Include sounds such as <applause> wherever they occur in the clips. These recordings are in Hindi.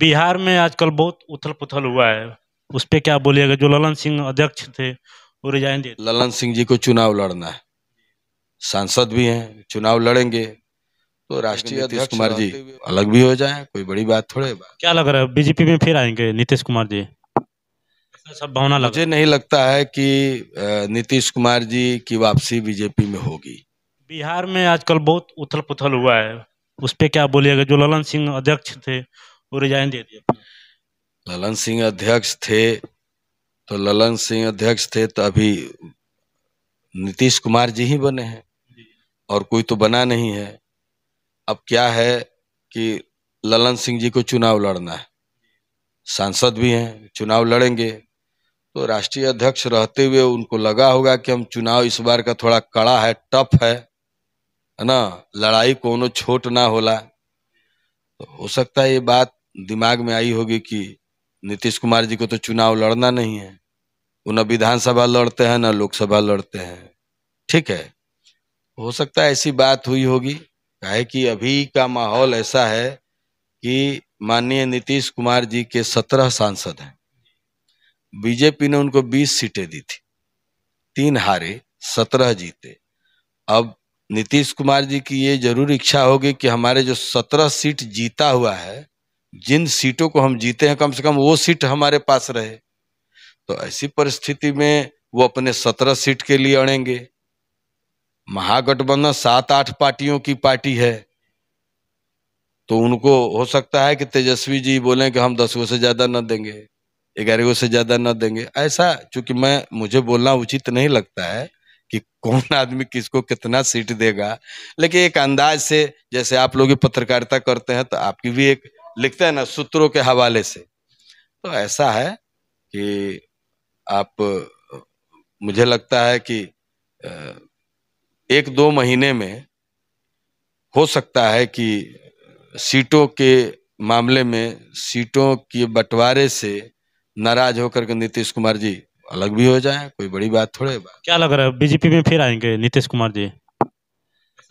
बिहार में आजकल बहुत उथल पुथल हुआ है उस पर क्या बोलिएगा जो ललन सिंह अध्यक्ष थे वो रिजाइन दे ललन सिंह जी को चुनाव लड़ना है सांसद भी हैं चुनाव लड़ेंगे तो राष्ट्रीय अध्यक्ष कुमार जी अलग भी हो जाए कोई बड़ी बात थोड़े बात। क्या लग रहा है बीजेपी में फिर आएंगे नीतीश कुमार जी सब भावना मुझे नहीं लगता है कि नीतीश कुमार जी की वापसी बीजेपी में होगी बिहार में आजकल बहुत उथल पुथल हुआ है उस पर क्या बोलिएगा जो ललन सिंह अध्यक्ष थे वो रिजाइन दे दिया ललन सिंह अध्यक्ष थे तो ललन सिंह अध्यक्ष थे तो अभी नीतीश कुमार जी ही बने हैं और कोई तो बना नहीं है अब क्या है कि ललन सिंह जी को चुनाव लड़ना है सांसद भी हैं चुनाव लड़ेंगे तो राष्ट्रीय अध्यक्ष रहते हुए उनको लगा होगा कि हम चुनाव इस बार का थोड़ा कड़ा है टफ है है ना लड़ाई कोनो छोट ना होला तो हो सकता है ये बात दिमाग में आई होगी कि नीतीश कुमार जी को तो चुनाव लड़ना नहीं है वो न विधानसभा लड़ते हैं न लोकसभा लड़ते हैं ठीक है हो सकता है ऐसी बात हुई होगी कहे कि अभी का माहौल ऐसा है कि माननीय नीतीश कुमार जी के सत्रह सांसद हैं बीजेपी ने उनको बीस सीटें दी थी तीन हारे सत्रह जीते अब नीतीश कुमार जी की ये जरूर इच्छा होगी कि हमारे जो सत्रह सीट जीता हुआ है जिन सीटों को हम जीते हैं कम से कम वो सीट हमारे पास रहे तो ऐसी परिस्थिति में वो अपने सत्रह सीट के लिए अड़ेंगे महागठबंधन सात आठ पार्टियों की पार्टी है तो उनको हो सकता है कि तेजस्वी जी बोले कि हम दस गो से ज्यादा न देंगे ग्यारह गो से ज्यादा न देंगे ऐसा चूंकि मैं मुझे बोलना उचित नहीं लगता है कि कौन <laughs> आदमी किसको कितना सीट देगा लेकिन एक अंदाज से जैसे आप लोग पत्रकारिता करते हैं तो आपकी भी एक लिखते हैं ना सूत्रों के हवाले से तो ऐसा है कि आप मुझे लगता है कि एक दो महीने में हो सकता है कि सीटों के मामले में सीटों के बंटवारे से नाराज होकर के नीतीश कुमार जी अलग भी हो जाए कोई बड़ी बात थोड़े बात क्या लग रहा है बीजेपी में फिर आएंगे नीतीश कुमार जी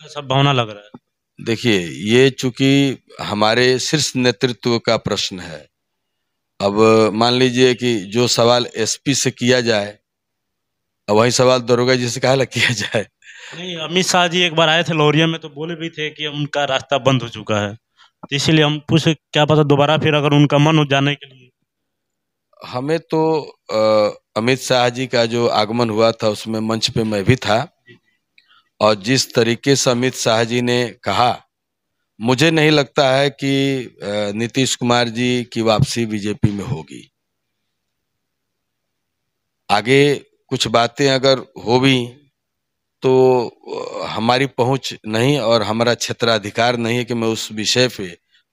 सब भावना लग रहा है देखिए ये चूंकि हमारे शीर्ष नेतृत्व का प्रश्न है अब मान लीजिए कि जो सवाल एसपी से किया जाए अब वही सवाल दरोगा जी से कहा किया जाए नहीं अमित शाह जी एक बार आए थे लोहरिया में तो बोले भी थे कि उनका रास्ता बंद हो चुका है तो इसीलिए हम पूछ क्या पता दोबारा फिर अगर उनका मन हो जाने के लिए हमें तो अमित शाह जी का जो आगमन हुआ था उसमें मंच पे मैं भी था और जिस तरीके से अमित शाह जी ने कहा मुझे नहीं लगता है कि नीतीश कुमार जी की वापसी बीजेपी में होगी आगे कुछ बातें अगर हो भी तो हमारी पहुंच नहीं और हमारा क्षेत्राधिकार नहीं है कि मैं उस विषय पे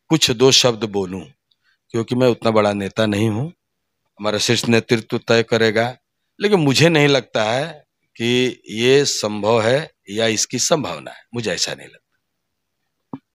कुछ दो शब्द बोलूं क्योंकि मैं उतना बड़ा नेता नहीं हूं हमारा शीर्ष नेतृत्व तय करेगा लेकिन मुझे नहीं लगता है कि ये संभव है या इसकी संभावना है मुझे ऐसा नहीं लगता